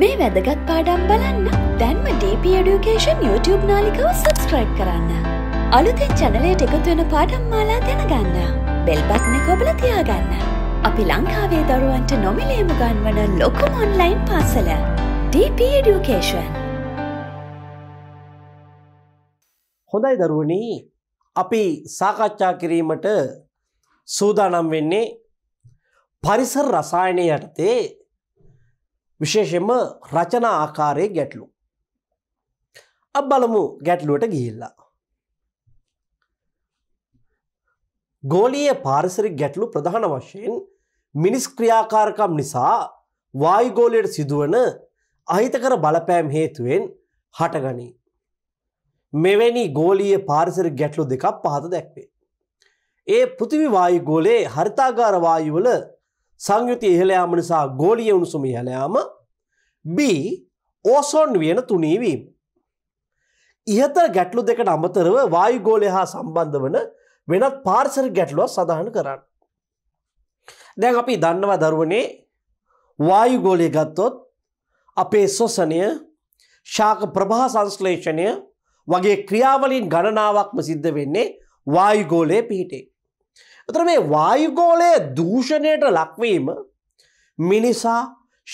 මේ වැදගත් පාඩම් බලන්න දැන්ම DP Education YouTube නාලිකව සබස්ක්‍රයිබ් කරන්න. අලුතෙන් චැනලයට එකතුවෙන පාඩම් මාලා දැනගන්න. බෙල්බත්න කොබල තියාගන්න. අපි ලංකාවේ දරුවන්ට නොමිලේම ගන්වන ලොකුම ඔන්ලයින් පාසල. DP Education. හොඳයි දරුවනී අපි සාකච්ඡා කිරීමට සූදානම් වෙන්නේ පරිසර රසායනය යටතේ විශේෂෙන්ම රචනා ආකාරය ගැටලු. අ බලමු ගැටලුවට ගිහිල්ලා. ගෝලීය පාරිසරි ගැටලු ප්‍රධාන වශයෙන් මිනිස් ක්‍රියාකාරකම් නිසා වායුගෝලයට සිදුවන අහිතකර බලපෑම් හේතුවෙන් හටගනී. මෙවැනි ගෝලීය පාරිසරි ගැටලු දෙකක් පහත දැක්වේ. ඒ පෘතිවිවායු ගෝලයේ හරිතාගාරවායුවල සංයුති ඉහළයාම නිසා ගෝලිය උණුසුම ඉහළයාම B ඕසෝන් වියන තුනීවීම. ඉහතර ගැටලු දෙකට අමතරව වායු ගෝලය හා සම්බන්ධ වන වෙනත් පාර්සර ගැටලුවක් සඳහන කරන්න. දැන් අපි දන්නවා දරුවනේ වායු ගෝලය ගත්තොත් අපේ සොසනය ශාක ප්‍රභා සංශ්ලේෂණය වගේ ක්‍රියාවලින් ගණනාවක්ම සිද්ධ වෙන්නේ වායුගෝලය පිහිටේ. එතර මේ වායුගෝලය දූෂණයට ලක්වීම මිනිසා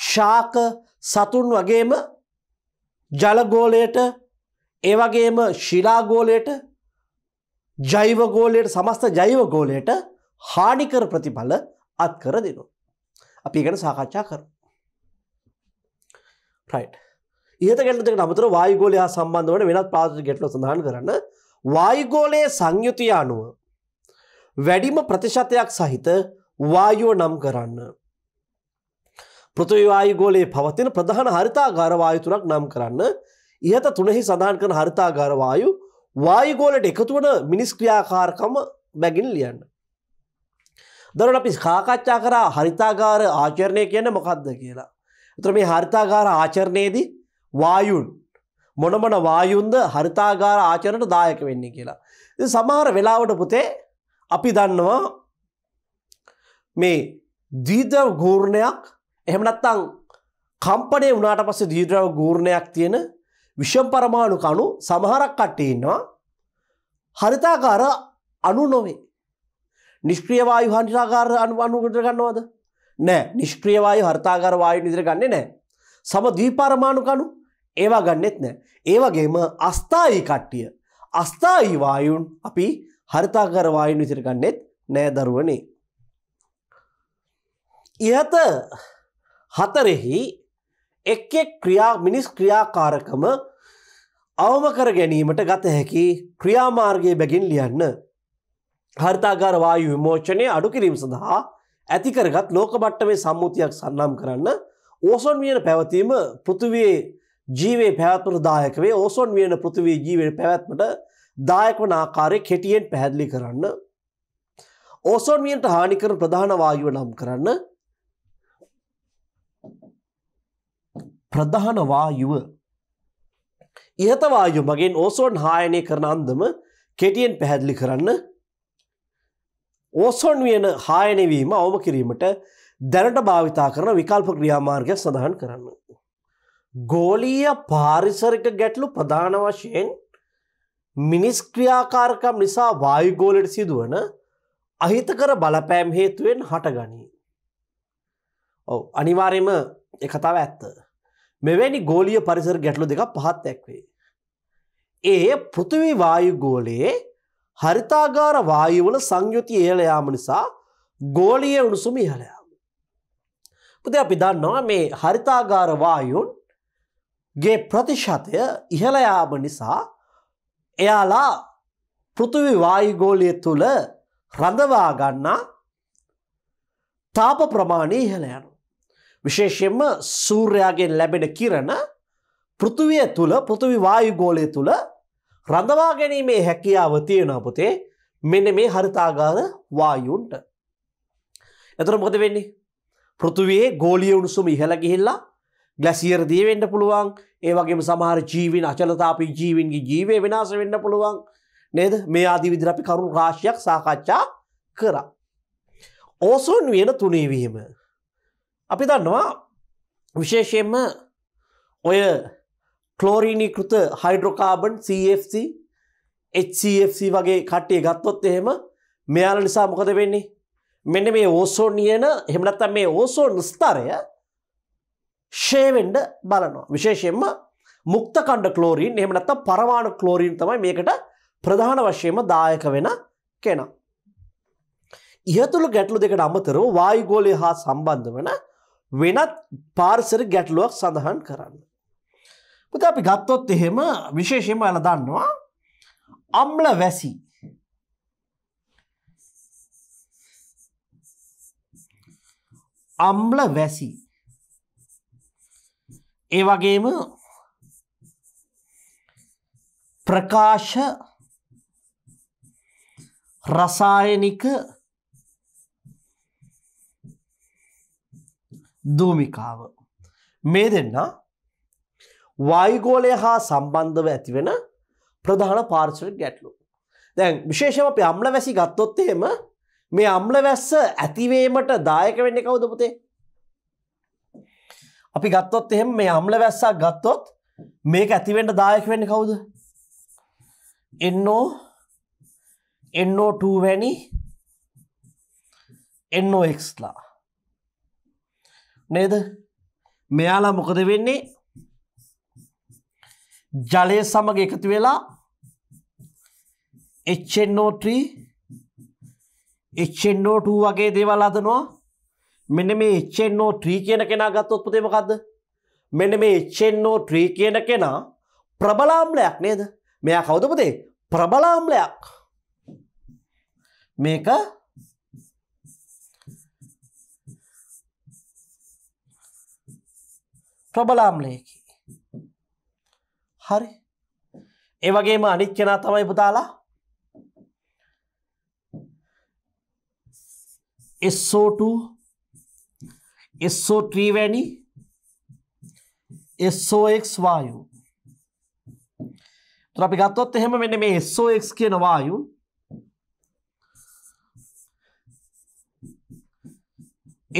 ශාක සතුන් වගේම ජලගෝලයට ඒවගේම ශිලාගෝලයට ජෛවගෝලයට සමස්ත ජෛවගෝලයට හානිකර ප්‍රතිඵල අත්කර දෙනු. අපි ගැන සාකච්ඡා කර. ප්‍රයිට් ඒත ගැටක නමුතර වායගෝලයා සම්බන්ධ වන වෙනත් පාස ගෙටල සඳහන් කරන්න වායගෝලයේ සංයුතිය අනුව වැඩිම ප්‍රතිශතයක් සහිත වායුව නම් කරන්න. පෘතුවිවායුගෝලයේ පවතින ප්‍රධාන හරිතාගාරවායු තුනක් නම් කරන්න ඉහත තුනෙහි සඳහන් කරන හරිතාගාරවායු වායුගෝලට එකතුවන මිනිස් ක්‍රියාකාරකම බැගින් ලියන්න. දරන අපි කාකච්ඡා කරා හරිතාගාර ආචරණය කියන්න මොකක්ද කියලා. එතර මේ හරිතාගාර ආචරණයේදී වායුන් මොනමන වායුන්ද හරිතාගාර ආචරණට දායක වෙන්නේ කියලා. සමහර වෙලාවට පුතේ අපි දන්නවා මේ දීද්‍රව ගූර්ණයක් එහෙමනත්තං කම්පනය වනාට පස්ස දීද්‍රව ගූර්ණයක් තියෙන විෂම් පරමාණු කණු සමහරක් කට්ටඉන්නවා හරිතාකාර අනු නොවේ නිෂ්ක්‍රියවායු හන්ටිරාකාර අනු අනුගට ගන්නවාද නෑ නිෂ්ක්‍රියවායු හර්තාකාරවායු නිදිර ගන්නේ නෑ සම දීපාරමාණු කණු ඒවා ගන්නෙත් නෑ ඒවගේම අස්ථායි කට්ටිය අස්ථායි වායුන් අපි හරිතාකර වායුන් විසිර ගන්නෙත් නෑ දරුවනේ. ඉහත හතරෙහි එක් එක් ක්‍රියා මිනිස් ක්‍රියාකාරකම අවම කර ගැනීමට ගත හැකි ක්‍රියාමාර්ගය බැගින් ලියන්න. හරිතාගාර වායු විමෝචනය අඩු කිරීම සඳහා ඇතිකරගත් ලෝකබට්ටමේ සම්මුතියක් සන්නම් කරන්න ඕසොන් වියන පැවතීම පෘතුවයේ ජීවේ පැවත්වර දායකවේ ඕසොන් වියන පෘතිවී ජීවයට පැවැත්මට දායකවන ආකාරය කෙටියෙන් පැහැදිලි කරන්න. ඕසෝන්මියන්ට හානිකර ප්‍රධාන වායුව නම් කරන්න ප්‍රධාන වායුව ඉහතවායු මගෙන් ඕසෝන් හායනය කරන අන්දම කෙටියෙන් පැහැදිලි කරන්න ඕසොන් වියන හායනවීම අවම කිරීමට දැනට භාවිතා කරන විකල්ප ක්‍රියාමාර්ගය සඳහන් කරන්න. ගෝලීය පාරිසරික ගැටලු ප්‍රධාන වශයෙන් මිනිස් ක්‍රියාකාරකම් නිසා වායුගෝලට සිදුවන අහිතකර බලපෑම් හේතුවෙන් හටගනී. ඔව අනිවාරයම එකතාව ඇත්ත. මෙවැනි ගෝලිය පරිසර ගැටලු දෙක පහත් ඇක්වේ. ඒ පෘතිවි වායුගෝලයේ හරිතාගාර වායුවල සංයුති ඒලයාම නිසා ගෝලිය උණුසුම ඉහලයා. පුද අපි දන්නවා මේ හරිතාගාර වායුන් ගේ ප්‍රතිශතය ඉහලයාම නිසා එයාලා පෘථිවි වායු ගෝලය තුල රඳවා ගන්නා තාප ප්‍රමාණය ඉහළ යනවා. විශේෂයෙන්ම සූර්යාගෙන් ලැබෙන කිරණ පෘථිවිය තුල පෘථිවි වායු ගෝලය තුල රඳවා ගැනීමේ හැකියාව තියෙනවා පුතේ මෙන්න මේ හරිතාගාර වායුන්ට. එතකොට මොකද වෙන්නේ? පෘථිවියේ ගෝලීය උණුසුම ඉහළ ගිහිල්ලා ගලැසියර් දියවෙන්න පුළුවන් ඒවගේම සමහර ජීවින් අචලතාපි ජීවින්ගේ ජීවය වෙනස වෙන්න පුළුවන් නේද මේ ආදී විදිරපි කරුණු රාශයක් සාකච්ඡා කරා. ඕසොන් වෙන තුනේවීම. අපි දන්නවා විශේෂයෙන්ම ඔය කලෝරීණීකෘත හයිඩ්‍රෝකාබන් CFC HCFC වගේ කට්ටිය ගත්තොත් එහෙම මෙයාල නිසා මොකද වෙන්නේ මෙන්න මේ ඕසෝන් නියන හෙමනත්තම් මේ ඕසෝන් ස්ථරය ෂේවෙන්ඩ බලනවා. විශේෂයෙන්ම මුක්තකණ්ඩ කලෝරීන් එහමනත්ත පරමාණු කලෝරීන් තමයි මේකට ප්‍රධාන වශයෙන්ම දායක වෙන කෙනා. ඉහතුළු ගැටලු දෙකට අමතරව වායුගෝලය හා සම්බන්ධ වන වෙනත් පාර්සර ගැටලුවක් සඳහන් කරන්න. පුත අපි ගත්තොත් එහෙම විශේෂයෙන්ම ඇල දන්නවා අම්ල වැසි අම්ල වැසි ඒ වගේම ප්‍රකාශ රසායනික දූමිකාව මේ දෙන්න වයිගෝලය හා සම්බන්ධව ඇතිවෙන ප්‍රධාන පාර්ශව ගැටලු දැන් විශේෂම අප අම්ල වැසි ගත්තොත්තේම මේ අම්ල වැස්ස ඇතිවීමට දායක වෙන්න කවුදපුතේ අපි ගත්තොත් එහෙම මේ අම්ල වැස්සක් ගත්තොත් මේක ඇතිවෙන්ට දායක වෙන්න කවුද එන්නෝ එන්නෝ2 වැනි එන්නෝක්ලා නේද මෙයාලා මොකද වෙන්නේ ජලය සමඟ එකතු වෙලා එච්චෙන්නෝ3 එච්චෙන්නෝ2 වගේ දේවල් අදනවා මෙන්න මේ එච්චෙන්නෝ ට්‍රී කියන කෙනා ගත්තොත් පුතේ මොකද්ද? මෙන්න මේ එච්චෙන්නෝ ට්‍රී කියන කෙනා ප්‍රබලාම්ලයක් නේද? මෙයා කවුද පුතේ? ප්‍රබලාම්ලයක්. මේක ප්‍රබලාම්ලයකි. හරි. ඒවගේම අනිච්චනා තමයි පුතාලා SO2 SO3 වැනි SOX වායු. ඒතර අපි ගත්තොත් එහෙම මෙන්න මේ SOX කියන වායු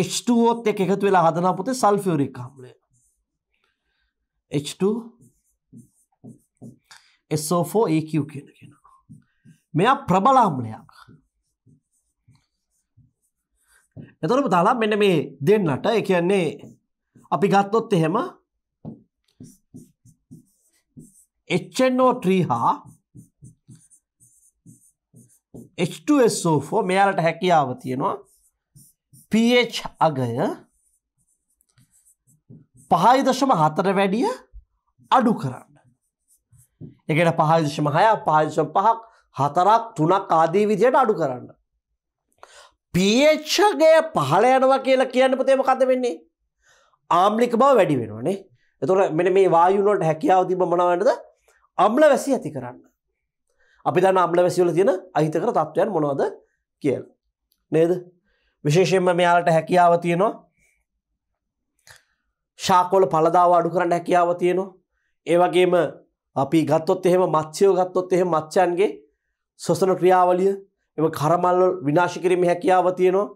H2O එක්ක එකතු වෙලා හදනවා පුතේ සල්ෆියුරික් අම්ලය. H2 SO4 AQ කියන කෙනා. මෙයා ප්‍රබල අම්ලයක්. එතකොට පුතාලා මෙන්න මේ දෙන්නට ඒ කියන්නේ අපි ගත්තොත් එහෙම HNO3 හා H2SO4 මෙයාලට හැකියාව තියෙනවා pH අගය පහයි දශම හතර වැඩිය අඩු කරන්න. එකට පහයි දශම හය පහයිශම පහක් හතරක් තුනක් ආදී විදියට අඩු කරන්න. පේච්චගේ පහල යනවා කියලා කියන්න පුතේම කද වෙන්නේ ආම්ලික බව වැඩි වෙනවානේ එතුර මෙන මේ වායුනොට හැකියාව තිබ මනවන්නද අම්ල වැසි ඇති කරන්න අපි දන්න අම්ල වැසිවල තියෙන අහිතකර තත්ත්වයන් මොනවද කියල නේද විශේෂයෙන්ම මෙයාලට හැකියාව තියෙනවා ශාකොල පලදාව අඩු කරන්න හැකියාව තියෙනවා ඒවගේම අපි ගත්තොත් එහෙම මත්්‍යයෝ ගත්තොත් එහෙම මච්චයන්ගේ සොසන ක්‍රියාවලිය එම කරමල්ල විනාශ කිරීම හැකියාව තියෙනවා.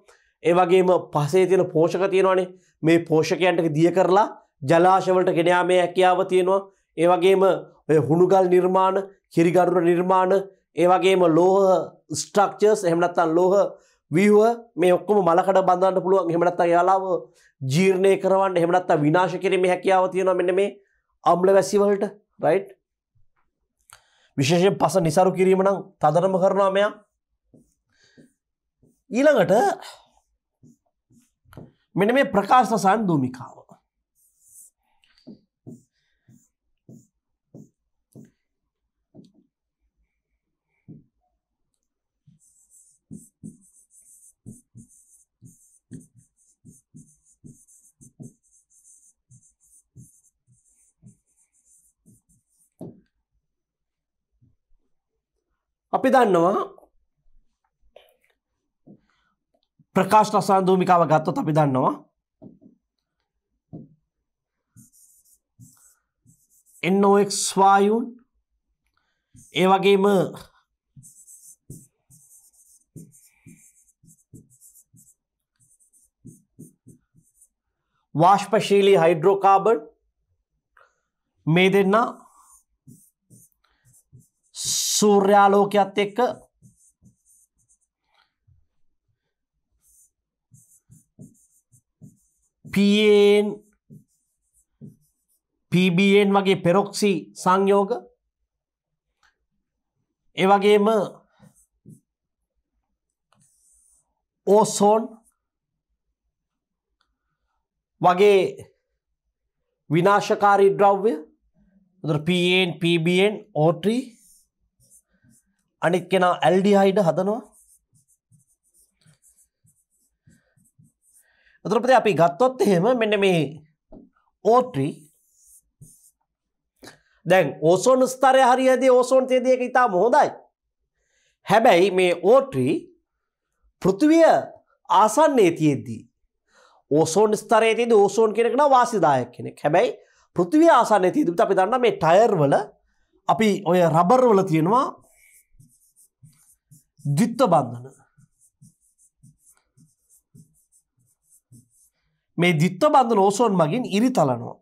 ඒ වගේම පසේ තියෙන පෝෂක තියෙනවානේ මේ පෝෂකයන්ට දිය කරලා ජලාශවලට ගෙනයා මේ හැකියාව තියෙනවා. ඒ වගේම ඔය හුණුගල් නිර්මාණ කිරිගරුර නිර්මාණ ඒ වගේම ලෝහ ස්ට්‍රක්චර්ස් එහෙම නැත්නම් ලෝහ වීහුව මේ ඔක්කොම මලකඩ බඳන්න පුළුවන් එහෙම නැත්නම් යාලාව ජීර්ණය කරවන්න එහෙම නැත්නම් විනාශ කිරීමේ හැකියාව තියෙනවා මෙන්න මේ අම්ල වැසි වලට රයිට් විශේෂයෙන් පස નિસાරු කිරීම නම් තදරම කරනවා මෙයා ඊළඟට මෙන මේ ප්‍රකාශ සන් දූමිකාව. අපි දන්නවා ප්‍රකාශ රසායන භූමිකාව ගත්තොත් අපි දන්නවා NOx වායුන් ඒ වගේම වාෂ්පශීලී හයිඩ්‍රෝකාබන් මේ දෙන්න සූර්යාලෝකයත් එක්ක පන් පබන් වගේ පෙරොක්සි සංයෝග ඒවගේම ඕසෝන් වගේ විනාශකාරී ද්‍රව්‍ය පන් පබන් ඕට්‍රී අනිත් කෙනා ඇල්ඩිහයිඩ හදනවා දරපති අපි ගත්තොත් එහෙම මෙන්න මේ ඕට්‍රී දැන් ඕසෝන් ස්තරය හරියද ඕසෝන් තේදයක ඉතා හොදයි. හැබැයි මේ ඕට්‍රී පෘතිවිය ආසන්නේ තියෙද්දී. ඕසෝන් ස්තරයේතිද ඕසෝන් කෙනෙක්න වාසිදායක් කෙනෙක් හැබැයි පෘතිවිය ආසන්න තියදුට අපි දන්න මේ ටයර්වල අපි ඔය රබර්වල තියෙනවා දිත්ත බන්ධන මේ දිත්ව බන්ධන ඕසෝන් මගින් ඉරි තලනවා.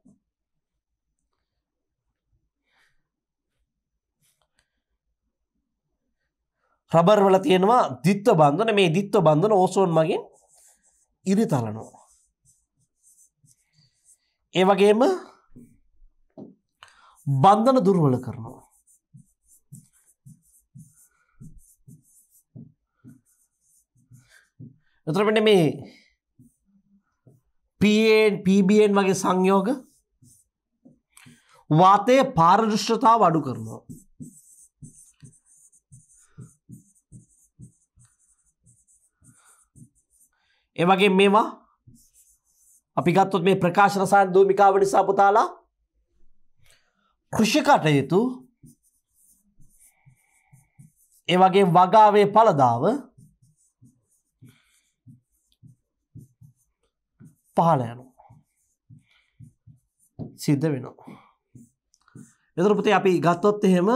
රබර් වල තියෙනවා දිත්ව බන්ධන මේ දිත්ව බන්ධන ඕසෝන් මගින් ඉරි තලනවා. ඒ වගේම බන්ධන දුර්වල කරනවා. එතරපට මේ පන් පබන් වගේ සංයෝග වාතය පාරදෘෂ්්‍රතාව අඩු කරනවා. එවගේ මේවා අපිගත්තොත් මේ ප්‍රකාශ රසාන් දූමිකාව නිසා පුතාලා කෘෂිකටයුතු එවගේ වගාවේ පලදාව පහල යනු සිද්ධ වෙනවා එතරපති අපි ගත්තොත් එහෙම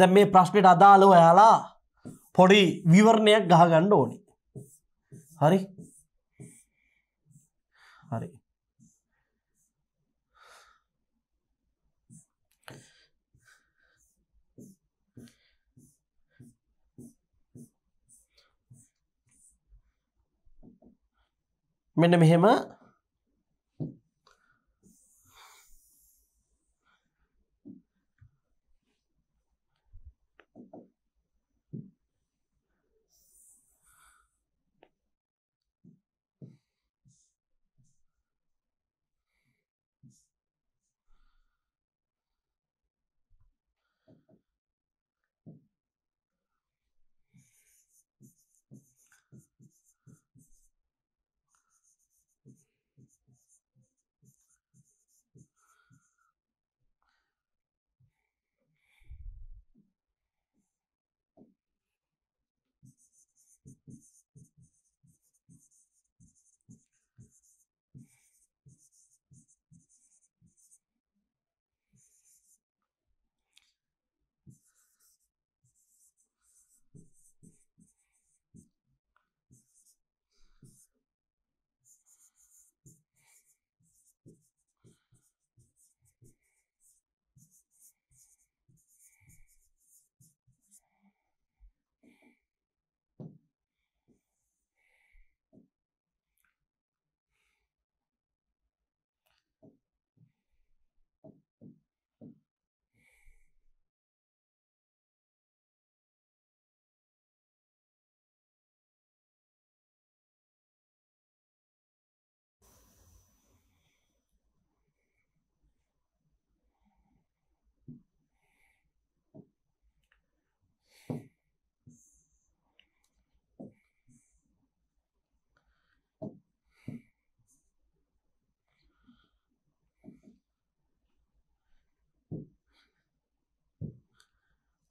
දැ මේ ප්‍රශ්නයට අදාළව යාලා පොඩි විවරණයක් ගහගණ්ඩ ඕනි හරි හරි මෙන්න මෙහෙම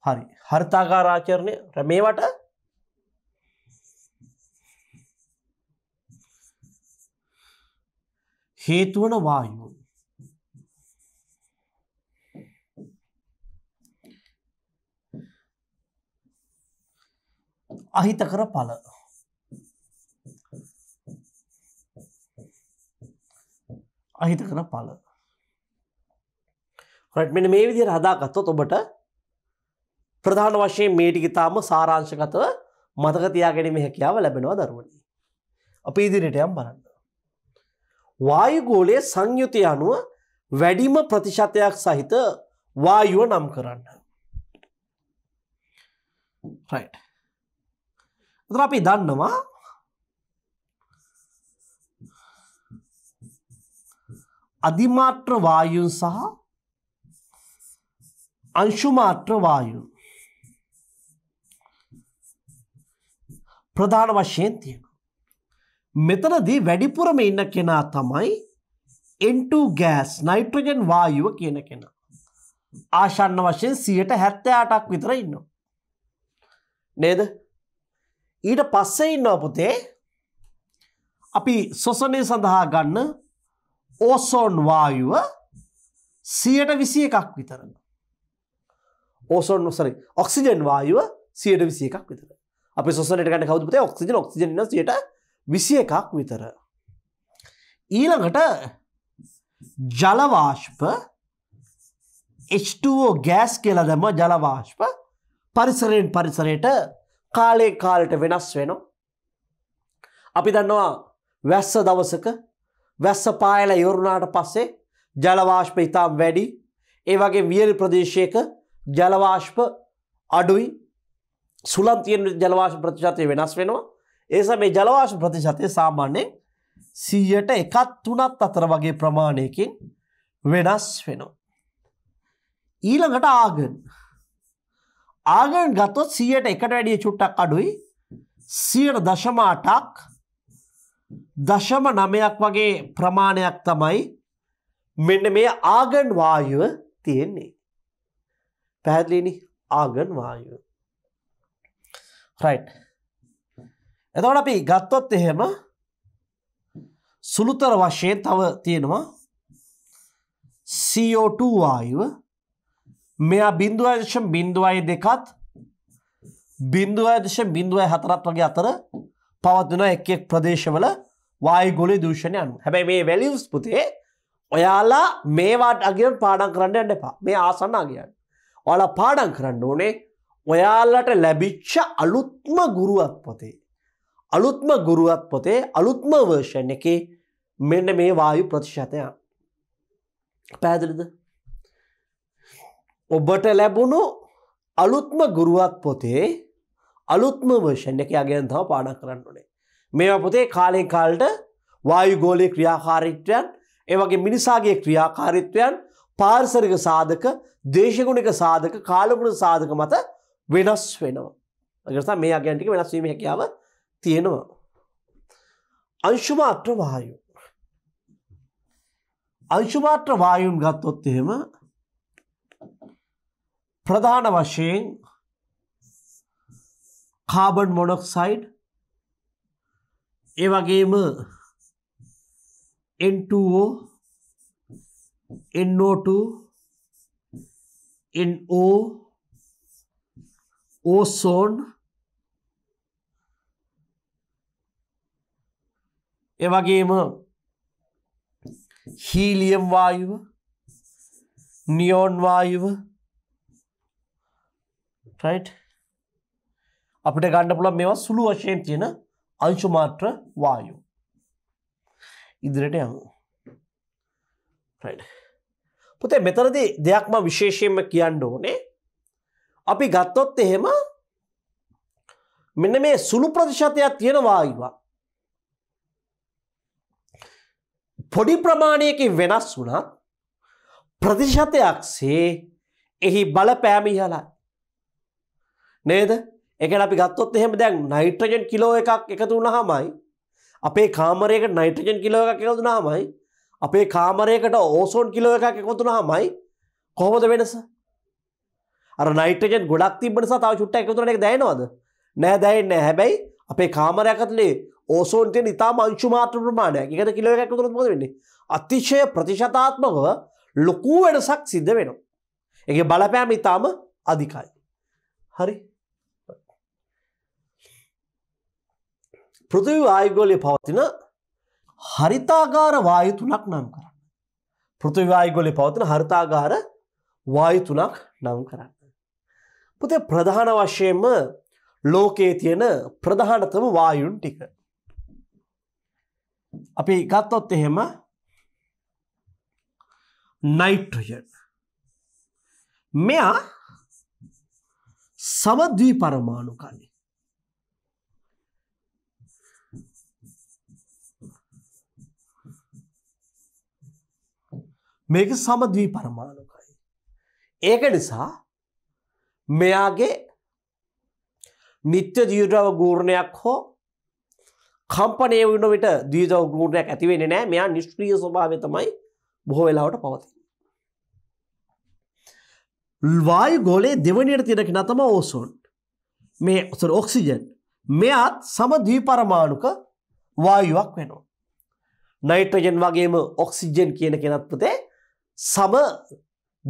හරි හරිතාකාරාචරණය රැමේවට හේතුවන වායු අහිත කර පල අහිත කර පල රට්මෙන මේ විදිර හදාගත්තොත් ඔබට ප්‍රධාන වශයෙන් මේටිකි තාම සාරාංශකතව මතකතියා ගැනීම හැකියාව ලැබෙනවා දරුවනි. අපි ඉදිරිටයම් බලන්න. වායුගෝලයේ සංයුති අනුව වැඩිම ප්‍රතිශතයක් සහිත වායුව නම් කරන්න. එතන අපි දන්නවා අධිමාත්‍ර වායුන් සහ අංශුමාත්‍ර වායුන් ප්‍රධාන වශයෙන් තියෙන. මෙතනදී වැඩිපුරම ඉන්න කෙනා තමයි N2 ගෑස් නයිට්‍රජන් වායුව කියන කෙනා. ආශන්න වශයෙන් සියට හැත්තයාටක් විතර ඉන්න. නේද ඊට පස්සේ ඉන්න අපතේ අපි සොසනය සඳහා ගන්න ඕසෝන් වායුව සියට විසි එකක් විතරන්න. ඕසෝන් නොසරි ඔක්සිජන් වායුව සියට විසි එකක් විතර. අපි සොසනට ගන්න කවුපතේ ඔක්සිජන ඔක්සිජන නිසියට විසිය එකක් විතර. ඊළඟට ජලවාශ්ප H2ෝ ගෑස් කියලා දැම ජලවාශ්ප පරිසරයෙන් පරිසරයට කාලේ කාලට වෙනස් වෙනවා. අපි දන්නවා වැස්ස දවසක වැස්ස පායල යොරුණාට පස්සේ ජලවාශ්ප ඉතාම් වැඩි ඒ වගේ වියල් ප්‍රදේශයක ජලවාශ්ප අඩුයි සුලන් තියෙන ජලවාශ ප්‍රතිශතය වෙනස් වෙනවා ඒස මේ ජලවාශ ප්‍රතිශතය සාමාන්‍යයෙන් සීයට එකත් තුනත් අතර වගේ ප්‍රමාණයකින් වෙනස් වෙනවා. ඊළඟට ආගන් ආගන් ගත්තොත් සියයට එකට වැඩිය චුට්ටක් අඩුයි සියට දශමාටක් දශම නමයක් වගේ ප්‍රමාණයක් තමයි මෙන්න මේ ආගන් වායුව තියෙන්නේ. පැහැදිලිනි ආගන් වායුව. රයි් එතවට අපි ගත්තොත් එහෙම සුළුතර වශයෙන් තව තියෙනවා CO2 වායුව මෙයා බිින්දුවදශ බිින්දුවයි දෙකත් බිින්දුවදශ බිින්දුවයි හතරත් වගේ අතර පවත්වන එක් එක් ප්‍රදේශවල වායි ගොලි දූෂණයන් හැබැයි මේ වැලිවස් පුතේ ඔයාලා මේවාට අගෙන් පාඩන් කරන්න ඇන්න එපා මේ ආසන්න අගියන් ඔල පාඩන් කරන්න ඕනේ ඔයාලට ලැබිච්ච අලුත්ම ගුරුවත් පොතේ. අලුත්ම ගුරුවත් පොතේ අලුත්ම වර්ෂණ එක මෙන්න මේ වායු ප්‍රතිශතය පැදිලිද ඔබට ලැබුණු අලුත්ම ගුරුවත් පොතේ අලුත්ම වර්ෂණ එක අගයන් තව පාඩක් කරන්න ඕනේ මේවා පොතේ කාලෙන් කාල්ට වායුගෝලය ක්‍රියාකාරිත්වයන් ඒවගේ මිනිසාගේ ක්‍රියාකාරිත්වයන් පාර්සරික සාධක දේශගුණික සාධක කාලගුණ සාධක මත වෙනස් වෙනවා. අගසා මේ අගන්ටික වෙනස්වීම හැකියාව තියෙනවා. අංශුමාත්‍ර වායු. අංශුමාත්‍ර වායුන් ගත්තොත් එහෙම ප්‍රධාන වශයෙන් කාබන් මොනොක්සයිඩ් ඒ වගේම N2O NO2 NO ඕසෝන් එවගේම හීලියම් වායුව නියෝන් වායුව ටයිට් අපිට ගණ්ඩ පුළ මෙවා සුළු වශයෙන් තියෙන අංශුමාත්‍ර වායු ඉදිරට යමු පුතේ මෙතරදි දෙයක්ම විශේෂයෙන්ම කියන්න ඕනේ අපි ගත්තොත් එහෙම මෙන්න මේ සුළු ප්‍රතිශතයක් තියෙන වායුවක්. පොඩි ප්‍රමාණයකින් වෙනස් වුණත් ප්‍රතිශතයක් සේ එහි බලපෑම ඉහලයි. නේද? එකන අපි ගත්තොත් එහෙම දැන් නයිට්‍රජන් කිලෝ එකක් එකතු වුණාමයි අපේ කාමරයකට නයිට්‍රජන් කිලෝ එකක් එකතු වුණාමයි අපේ කාමරයකට ඕසෝන් කිලෝ එකක් එකතු වුණාමයි කොහොමද වෙනස? අර නයිට්‍රජන් ගොඩක් තිබට සතාව චුට්ට එකතුරන එක දැනවද නෑ දැයින්න හැබැයි අපේ කාමරයකතුලේ ඕසෝන්ටය ඉතා මංචුමාත්‍ර ප්‍රමාණයක් එකට කිලෝ එකතුරත් මොද වෙන්නේ අතිශය ප්‍රතිශතාත්මකව ලොකූ වැඩසක් සිද්ධ වෙනවා. එක බලපෑම ඉතාම අධිකයි. හරි පෘතිවි ආයගෝලය පවතින හරිතාගාර වායු තුනක් නම් කරන්න. පෘතිවි ආයගොලි පවතින හරිතාගාර වායු තුනක් නම් කරන්න. පුතේ ප්‍රධාන වශයෙන්ම ලෝකයේ තියෙන ප්‍රධානතම වායුන් ටික. අපි ගත්තොත් එහෙම නයිට්‍රජන්. මෙයා සමද්වී පරමාණුකයි. මේක සමද්වී පරමාණුකයි. ඒක නිසා මෙයාගේ නිත්‍ය දීර්ව ගූර්ණයක් හෝ කම්පනය වන විට දීදව ගෘණයක් ඇතිවෙන නෑ මෙයා නිෂ්ක්‍රිය ස්වභාව තමයි බොහෝ වෙලාවට පවති. ල්වායු ගොලේ දෙවනියට තිරකි නතම ඕසොන් මේ ඔසර ඔක්සිජන් මෙයාත් සම දී පරමාණුක වායුවක් වෙනවා. නයිට්‍රජන් වගේම ඔක්සිජන් කියන කෙනත්පතේ සම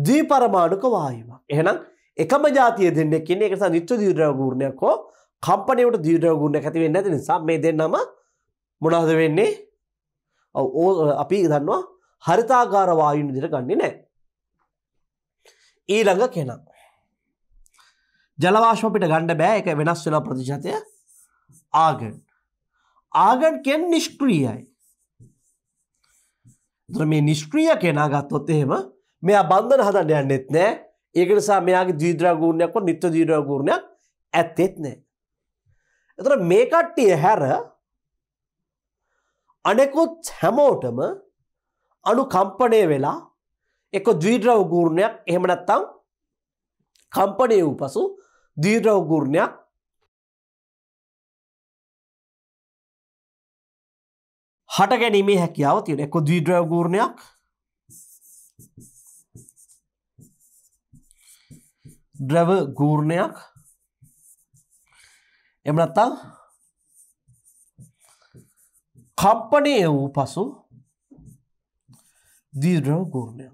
දී පරමාණුක වායුවක්. එහෙනම් එකම ජාතිය දෙන්නෙක් කියන්නේ ඒක නිසා නිත්‍ය දීර්ඝ ගුණයක් හෝ කම්පණයට දීර්ඝ ගුණයක් ඇති වෙන්නේ නැති නිසා මේ දෙන්නම මොනවද වෙන්නේ? ඔව් අපි දන්නවා හරිතාගාර වායුන් විදිහට ගන්නෙ නැහැ. ඊළඟ කෙනා. ජල වාෂ්ප අපිට ගන්න බෑ ඒක වෙනස් වෙන ප්‍රතිශතය ආගන්. ආගන් කියන්නේ නිෂ්ක්‍රීයයි. ඒතර මේ නිෂ්ක්‍රීය කෙනා ගත්තොත් එහෙම මෙයා බන්ධන හදන්න යන්නෙත් නැහැ. ඒකනිසා මෙයාගේ දීද්‍රාගූර්ණයක්ව නිත්‍ය දීද්‍රාගූර්ණයක් ඇත්තෙත් නෑ. එතට මේ කට්ටිය හැර අනෙකුත් හැමෝටම අනු කම්පනය වෙලා එක දීද්‍රවගූර්ණයක් එහෙමනත්තම් කම්පනය වූ පසු දීද්‍රවගූර්ණයක් හට ගැනීමේ හැකියාව තියෙන එක දීද්‍රවගූර්ණයක් ද්‍රව ගූර්ණයක් එමනත්තා කම්පනය වූ පසු දීද්‍රව ගූර්ණය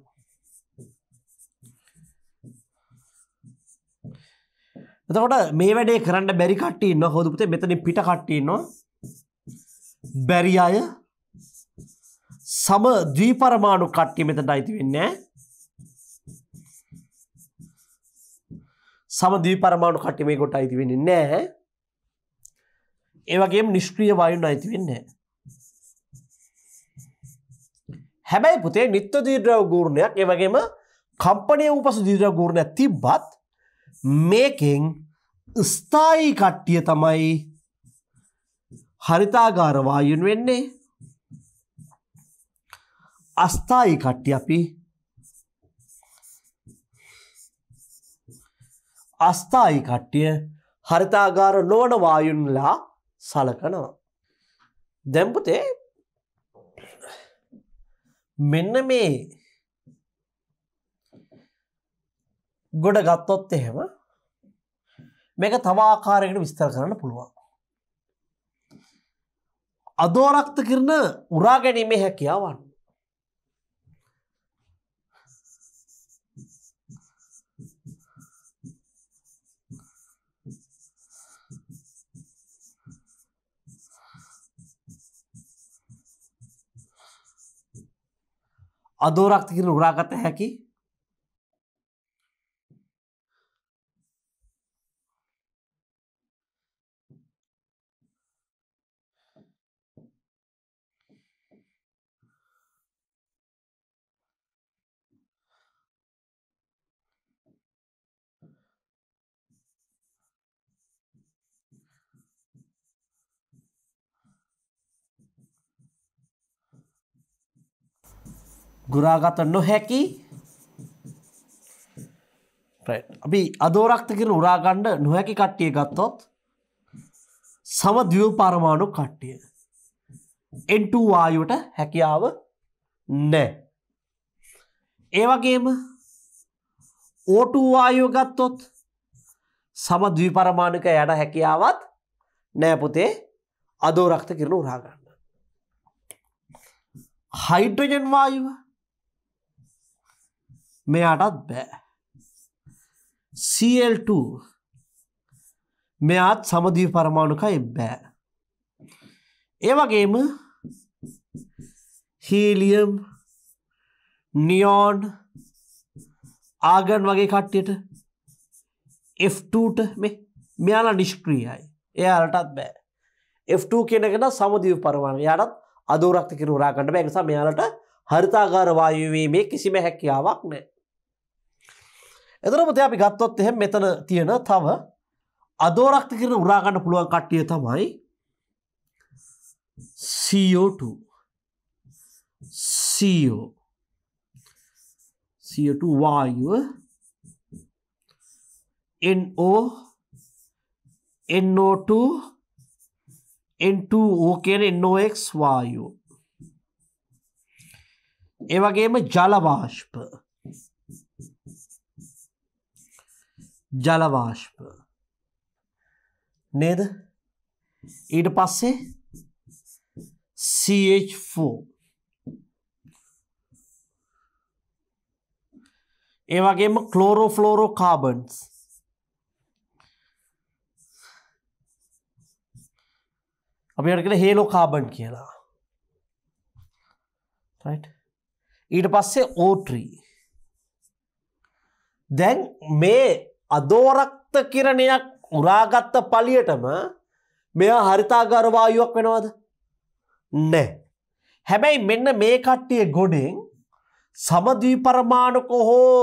එතකොට මේ වැඩේ කරන්න බැරි කට්ටන්න හොදුපුතේ මෙතන පිට කට්ටන්නවා බැරි අය සම ද්‍රීපරමාණු කට්ටි මෙතට අයිති වෙන්නේ සමදී පරමාණු කටිමේ කොට අයිති වෙන්නේ නෑ ඒවගේ නිෂ්ක්‍රිය වායුන් අයිති වෙන්නේ හැබැයි පුතේ නිත්‍ය දීද්‍රව ගූර්ණයක් ඒවගේම කම්පනය උපසු දීද්‍ර ගූර්ණයක් තිබ්බත් මේකෙන් ස්ථායි කට්ටිය තමයි හරිතාගාරවායුන් වෙන්නේ අස්ථායි කට්ටි අපි අස්ථායි කට්ටිය හරිතාගාර නෝනවායුන්ලා සලකනවා. දැම්පතේ මෙන්න මේ ගොඩ ගත්තොත් එහෙම මේක තවාකාරයකට විස්තර කරන්න පුළුවන්. අදෝරක්ත කරන උරා ගැනීමේ හැකියාවන්න. अधोरक्त की निगुणा कहते हैं कि ගුරාගත නොහැකි අපි අදෝරක්තකර උරාගණ්ඩ නොහැකි කට්ටිය ගත්තොත් සම දියව පරමාණු කට්ටිය. එන්ටවායුට හැකියාව නෑ. ඒවගේම ඕටවායෝ ගත්තොත් සම දී පරමාණක යට හැකියාවත් නෑපුතේ අදෝරක්ත කරන උරාගන්න. හයිඩ්‍රජන් වායුව මෙයාටත් බෑ CL2 මෙයාත් සමදී පරමාණුකයි බෑ ඒවගේම හීලියම් නියෝන් ආගන් වගේ කට්ටියට F2ට මේ මෙයාලා නිෂ්ක්‍රියයි එයාලටත් බෑ F2 කෙනගෙන සමදිව පරමාණ යාටත් අදෝරක්තිකරුරාකට බැනිසා මෙයාලට හරිතාගාරවායුවේ මේ කිසිම හැකියාවක් නෑ එතනමුත අපි ගත්තොත් එහෙම මෙතන තියෙන තව අදෝරක්ති කරන උරාගන්න පුළුවන් කට්ටිය තමයි CO2 CO CO2 වායුව NO NO2 N2O කියන NOx වායුව ඒ වගේම ජලවාශ්ප ජලවාශ්ප නේද ඊට පස්සේ CH4 ඒවගේම කලෝරෝ ෆ්ලෝරෝ කාබන්ස් අපි අටකට හේලෝ කාබන් කියලා ඊට පස්සේ ඕට්‍රී දැන් මේ අදෝරක්ත කිරණයක් උරාගත්ත පලියටම මෙයා හරිතාගාරවායුවක් වෙනවද නෑ. හැබැයි මෙන්න මේ කට්ටිය ගොඩෙන් සමදී පරමාණක හෝ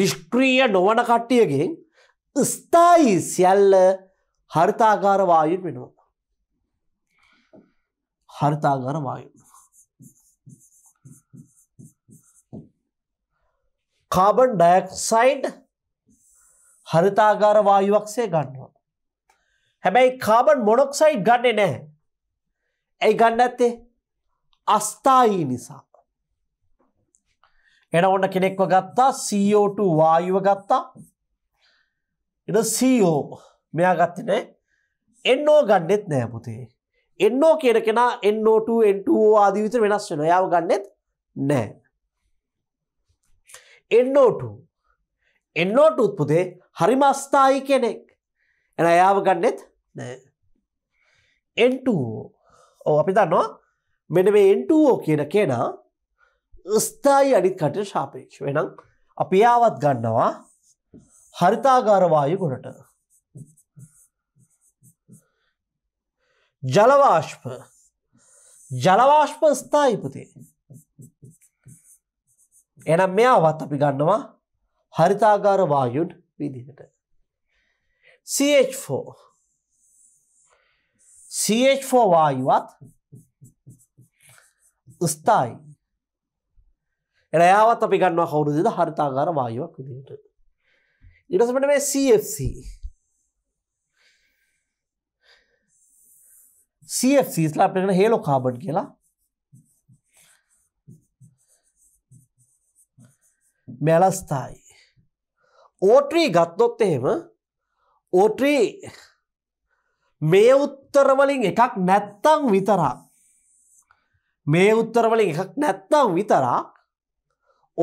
නිෂ්ක්‍රීය නොවන කට්ටියගෙන් ස්ථායි සියල්ල හරිතාගාරවායුන් වෙනවා. හරිතාගාරවායුන්. කාබන් ඩයක්සයිඩ් හරිතාගාර වායුවක්ෂය ගන්නවා. හැබැයි කාබන් මොනොක්සයිඩ් ගන්නේ නෑ. ඇයි ගන්න ඇත්තේ අස්ථායි නිසා. එන ඔන්න කෙනෙක්ව ගත්තා CO2 වායුව ගත්තා එ CO මෙයා ගත්තිනෑ එන්නෝ ගන්නෙත් නෑපුතේ. එන්නෝ කියන කෙනා එන්නෝට එන්ටෝ ආදිවිතර වෙනස් වෙන යාව ගන්නෙත් නෑ. එන්නෝට එන්නෝට උත්පුදේ හරිම අස්ථායි කෙනෙක් එන අයාව ගන්නෙත් නෑ එන්ටෝ ඕ අපි දන්නවා මෙන මේ එන්ටුවෝ කියන කෙනා ස්ථායි අඩිත් කට ශාපේක්ෂ වෙනම් අපි යාවත් ගන්නවා හරිතාගාරවායු ගොඩට ජලවාශ්ප ජලවාශ්ප ස්ථායිපතිේ එනම් මෙයාවත් අපි ගන්නවා හරිතාගාර වායුන් විදිහට. CH4 CH4 වායුවත් ස්ථායි එයාවත් අපි ගන්නවා කවුරුදිද හරිතාගාර වායුවක් විදිහට. ඉටසමට මේ CFC CFCස්ලා අපිට හේලෝ කාබඩ් කියලා මැලස්ථායි. ඕට්‍රී ගත්තොත් එහෙම ඕට්‍රී මේ උත්තරවලින් එකක් නැත්තං විතරා මේ උත්තරවලින් එකක් නැත්තම් විතරා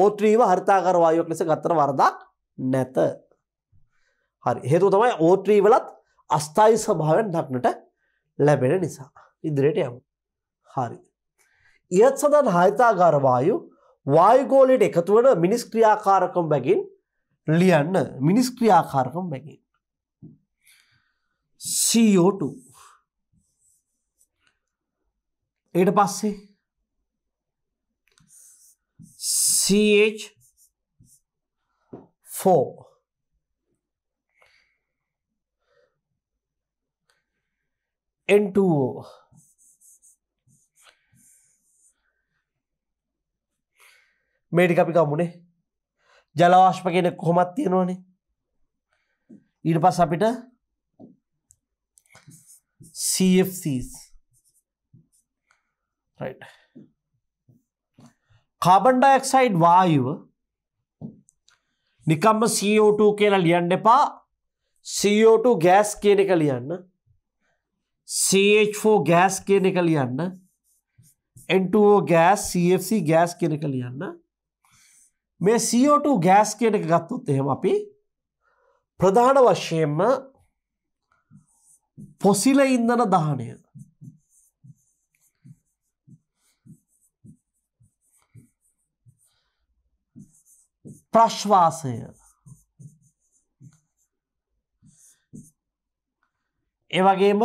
ඕට්‍රීව හරිතාකරවායෝක් ලෙස ගත්තර වරදක් නැත හරි හේතු තමයි ඕට්‍රීවලත් අස්ථායි ස්භාවෙන් දක්නට ලැබෙන නිසා ඉදිරියට යමු හරි ඉහත් සඳන් හරිතාගාරවායු වායුගෝලයට එකතුවන මිනිස් ක්‍රියාකාරකම් බැගින් ලියන්න මිනිස් ක්‍රියාකාරකම් බැගින්. CO2 ඒට පස්සේ CH4 N2O මේටික අපි කමුණේ ජලවාශ්ප කියෙන කොමත් තියෙනවානේ ඊට පස් අපිට CFCs කාබන් ඩයක්සයිඩ් වායුව නිකම්ම CO2 කියලා ලියන්න එපා CO2 ගෑස් කියන එක ලියන්න CH4 ගෑස් කියන එක ලියන්න N2O ගෑස් CFC ගෑස් කියන එක ලියන්න මේ CO2 ගෑස් කියන එක ගත්තුත් එහෙම අපි ප්‍රධාන වශයෙන්ම පොසිල ඉන්දන දහනය ප්‍රශ්වාසය ඒවගේම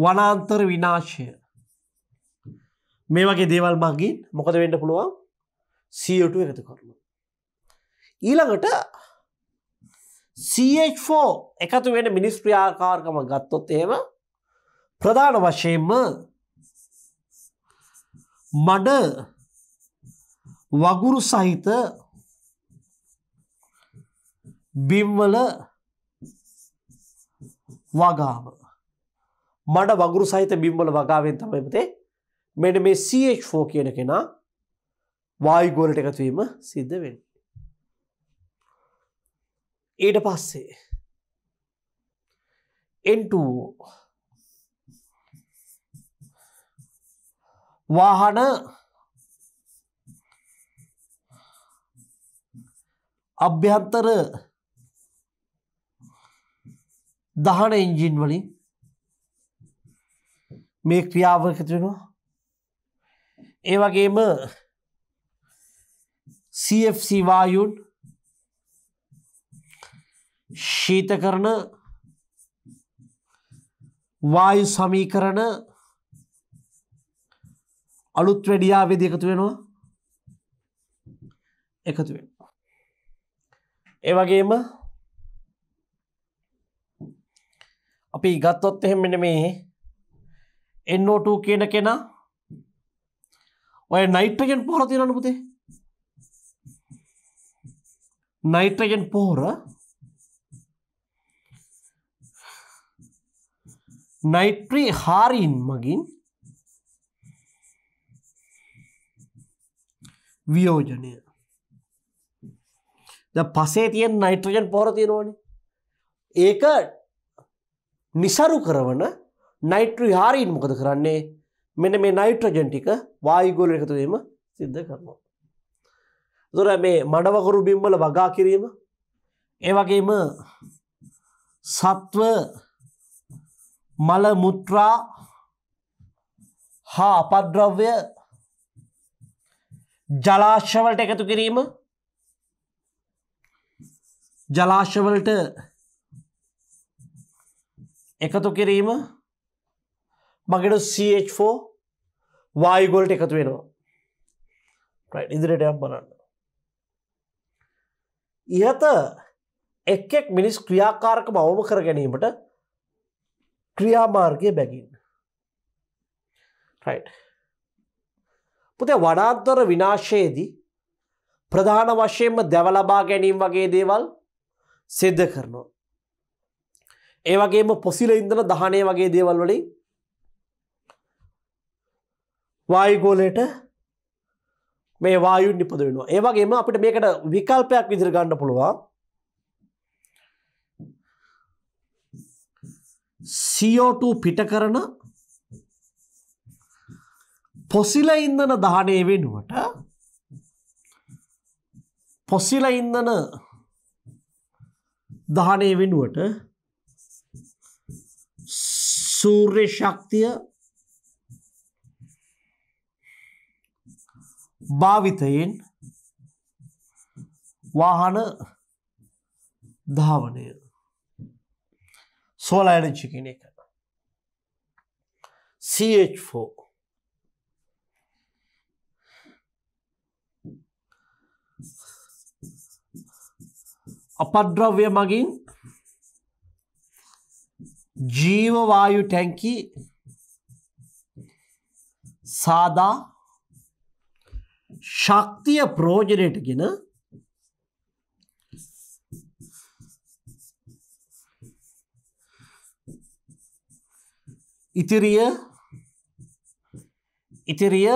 වනාන්තර විනාශය මේ වගේ දේවල් මගින් මොකද වෙන්න පුළුවන් සියට එකතු කරන. ඊළඟට CH4 එකතු වෙන මිනිස් ප්‍රියාකාරකම ගත්තොත් එහෙම ප්‍රධාන වශයෙන්ම මඩ වගුරු සහිත බිම්වල වගාම මඩ වගුරු සහිත බිම්වල වගාවෙන් තමයිමතේ මෙට මේ CH4 කියන කෙනා වායුගෝලට එකත්වීම සිද්ධ වෙන්. ඊට පස්සේ එන්ටෝ වාහන අභ්‍යන්තර දහන එන්ජින් වලින් මේ ක්‍රියාවකතිෙනවා ඒ වගේම CFC වායුන් ශීත කරන වායු සමීකරණ අලුත් වැඩියාවේද එකතු වෙනවා එකතු වෙන ඒවගේම අපි ගත්තොත් එහෙම මෙන මේ එන්නෝටූ කියන කෙනා ඔය නයිට්‍රගෙන් පොහොර තියෙනවනේ පුතේ. නයිට්‍රජන් පෝර නයිට්‍රී හාරීන් මගින් වියෝජනය ද පසේ තියෙන් නයිට්‍රජන් පෝර තියෙනවන ඒක නිසරු කරවන නයිට්‍රී හාරීන් මොකද කරන්නේ මෙන මේ නයිට්‍රජන් ටික වායුගෝල එකතුවීම සිද්ධ කරනවා. දොර මේ මඩවකුරු බිම්බල වගා කිරීම ඒවගේම සත්ව මල මුත්‍රා හා අපද්‍රව්‍ය ජලාශවලට එකතු කිරීම ජලාශවලට එකතු කිරීම මගෙඩු CH4 වායුගොලට එකතු වෙනවා ඉදිරිට යම් බලන්න ඉහත එක්ෙක් මිනිස් ක්‍රියාකාරක මවම කර ගැනීමට ක්‍රියාමාර්ගය බැගින් පුතේ වඩාත්තර විනාශයේදී ප්‍රධාන වශයෙන්ම දැවලබා ගැනීම් වගේ දේවල් සිද්ධ කරනවා. ඒ වගේම පොසිල ඉඳන දහනය වගේ දේවල් වලින් වායුගෝලයට මේ වායු නිපද වෙනවා ඒවගේම අපිට මේකට විකල්පයක් විදිරගන්න පුළුවන් CO2 පිට කරන පොසිල ඉන්දන දානය වෙනුවට පොසිල ඉන්දන දානය වෙනුවට සූර්ය ශක්තිය භාවිතයෙන් වාහන ධාවනය සෝලයිනචි කෙන එක CH4 අපද්‍රව්‍ය මගින් ජීවවායු ටැන්කි සාදා ශක්තිය ප්‍රෝජනයටගෙන ඉතිරිය ඉතිරිය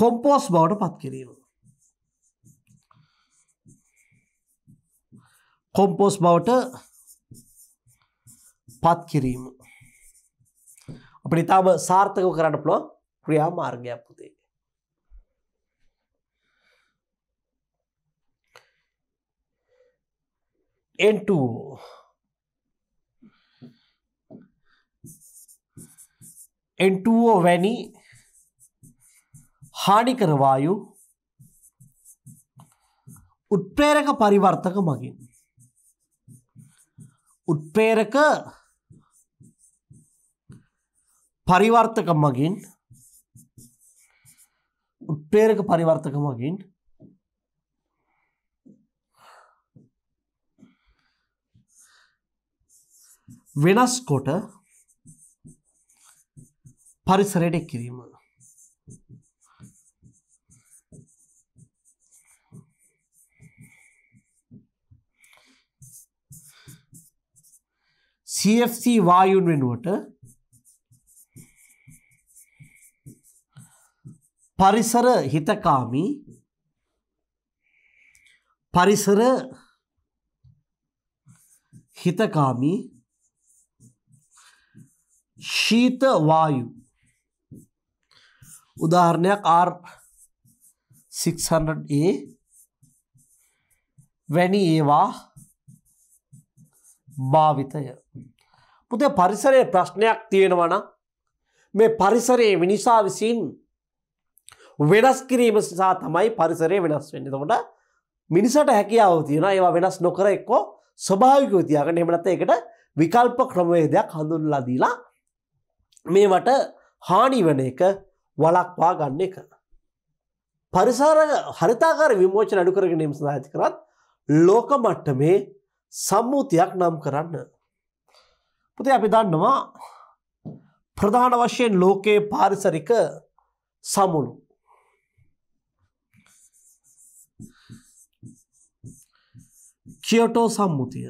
කොම්පෝස් බවට පත් කිරීම. කොම්පෝස් බවට පත් කිරීම. අප ඉතාම සාර්ථකව කරන්න පුලො ක්‍රියා මාර්ගයක් පුතේ. N2 N2 වැනි හානිකරවායු උත්පේරක පරිවර්තක මගින් උත්පේරක පරිවර්තක මගින් උත්පේරක පරිවර්තක මගින් වෙනස් කොට පරිසරයට එක් කිරීම CFC වායුන් වෙනුවට පරිසර හිතකාමී පරිසර හිතකාමී ශීත වායු උදාහරණයක් R 600A වැනි ඒවා භාවිතය පුතේ පරිසරයේ ප්‍රශ්නයක් තියෙනවන මේ පරිසරයේ මිනිසා විසින් වෙනස් කිරීම නිසා තමයි පරිසරය වෙනස් වෙන්න තොට මිනිසට හැකියාව තියෙන ඒවා වෙනස් නොකර එක්කෝ ස්වභාවිකව තියාගෙන එමනත එකට විකල්ප ක්‍රමවේදයක් හඳුන්ලා දීලා මේවට හානිවන එක වලක්වා ගන්න එක. පරිසාර හරිතාකාර විමෝචන අඩුකර ගැනීම සඳහති කරත් ලෝක මට්ට මේ සම්මූතියක් නම් කරන්න. පුති අපි දන්නවා ප්‍රධාන වශයෙන් ලෝකයේ පාරිසරික සමුළු. කියටෝ සම්මුතිය.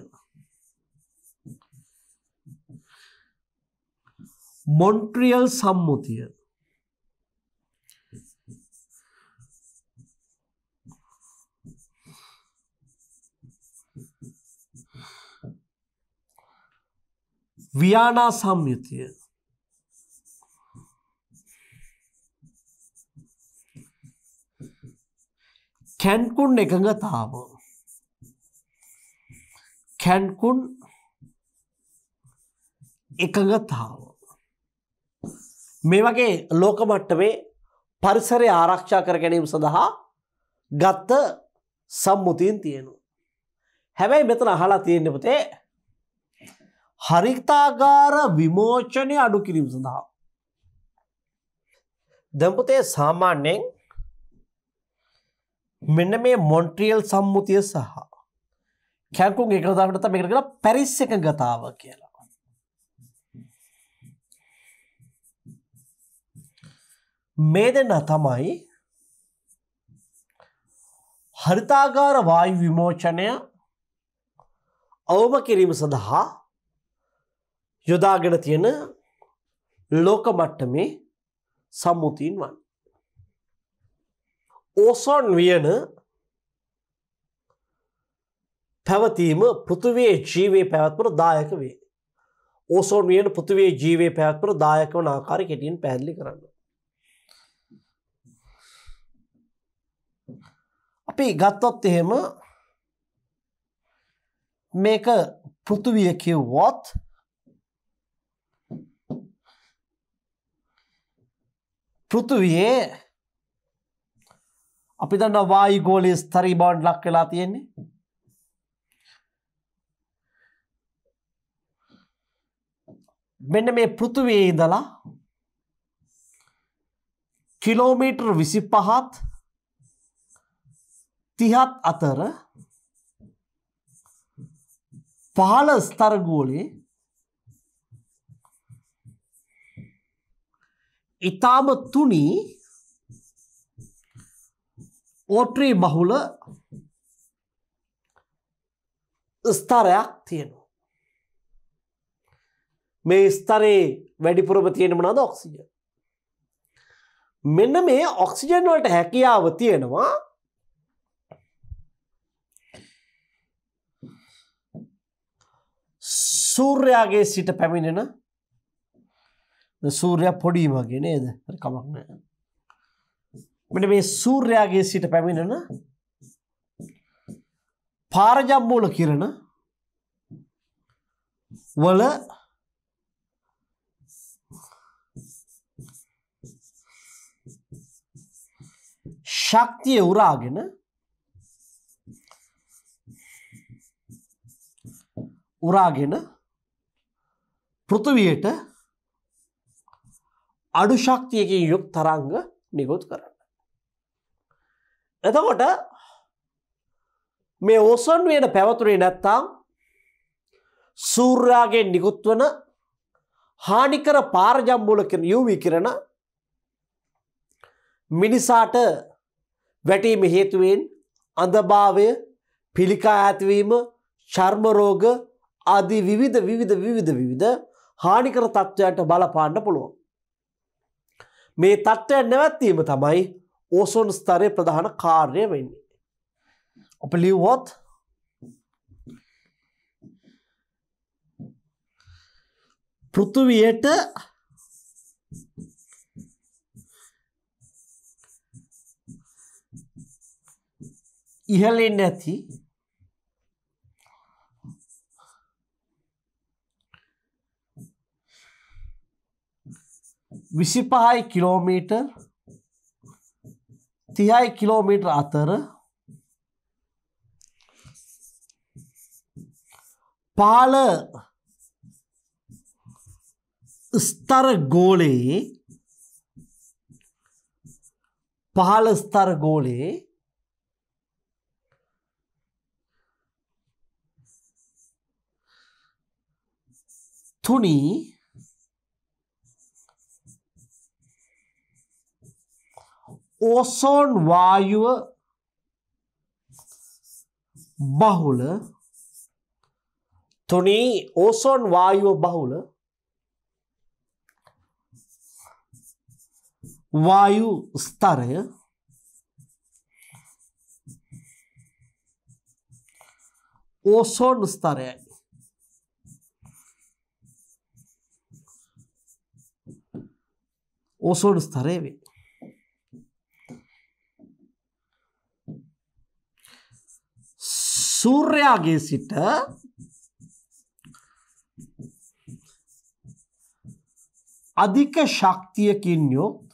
මොන්ට්‍රියල් සම්මුතිය වියානා සම්යුතිය කැන්කුන් එකඟතාව කැන්කුන් එකඟතාව මේ වගේ ලෝකමට්ටමේ පරිසරය ආරක්ෂා කර ගැනීම සඳහා ගත්ත සම්මුතියෙන් තියෙනු. හැබැයි මෙතන අහලා තියෙන්නෙපතේ හරිතාගාර විමෝචනය අඩු කිරීම සඳහා. දැම්පතේ සාමාන්‍යයෙන් මෙන්න මේ මොන්ට්‍රියල් සම්මුතිය සහ කැකුන් එකදාට මේකට කියලා පැරිස් එක ගතාව කියලා. මේ දෙන්න තමයි හරිතාගාර වායු විමෝචනය අවම කිරීම සඳහා යොදාගෙන තියෙන ලෝක මට්ටමේ සම්මුතින් වන්. ඕසොන් වියන පැවතීම පෘතුවේ ජීවේ පැවැත්මර දායක වේ. ඕසෝන් වියන පෘතුවේ ජීවේ පැවැත්මර දායක වන ආකාරි කෙටින් පැහැදිලි කරන්න. අපි ගත්තොත් එහෙම මේක පෘථුවිය කිව්වොත් පෘථුවියේ අපි දන්න වායු ගෝලයේ ස්තරී බවට ලක් වෙලා තියෙන්නේ මෙන්න මේ පෘථුවියේ ඉඳලා කිලෝමීටර් 25ත් තිහත් අතර පහළ ස්තරගෝලේ ඉතාම තුනී ඕට්‍රී බහුල ස්තරයක් තියෙනවා. මේ ස්තරේ වැඩිපුරම තියෙනමනාද ඔක්සිජ. මෙන්න මේ ඔක්සිජන් වලට හැකියාව තියෙනවා සූර්යාගේ සිට පැමිණෙන සූර්ය පොඩීමගේ නේද කමක් නෑ මෙට මේ සූර්යාගේ සිට පැමිණෙන පාරජම්බෝල කිරණ වල ශක්තිය උරාගෙන උරාගෙන පෘථවයට අඩු ශක්තියකින් යුක් තරංග නිකුත් කරන්න. එතකොට මේ ඕසන් වයට පැවතුරේ නැත්තාම් සූර්යාගෙන් නිකුත්වන හානිකර පාරජම්බුල යුවී කරන මිනිසාට වැටීම හේතුවෙන් අඳභාවය පිළිකා ඇතිවීම චර්මරෝග අධි විවිධ විවිධ විවිධ විවිධ හානිකර තත්ත්වයන්ට බලපාන්න පුළුවන්. මේ තත්ත්වය නැවැත්වීම තමයි ඕසොන් ස්තරය ප්‍රධාන කාර්ය වෙන්නේ. අප ලිව්වොත් පෘතුවයට ඉහලෙන් ඇති විසිපහයි කිලෝමීට තියයි කිලෝමීට අතර පාල ස්තර ගෝලයේ පහළ ස්තර ගෝලයේ තුනී ඕසෝන් වායුව බහුල තුනී ඕසෝන් වායුව බහුල වායු ස්තරය ඕසෝන් ස්තරයයි ඕසෝන් ස්තරය වේ සූර්යාගේ සිට අධික ශක්තියකින් යුත්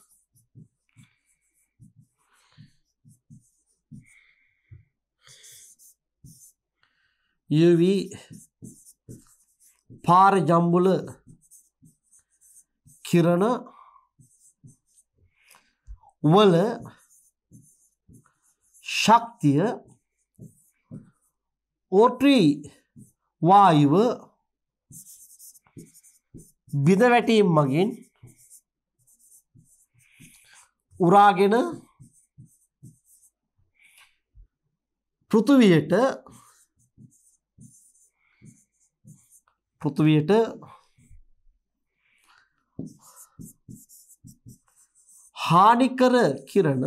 UV පාර ජම්බුල කිරණ වල ශක්තිය ඕට්‍රී වායුව බිඳවැටීම් මගින් උරාගෙන පෘතුවියට පෘතුවියට හානිකර කිරණ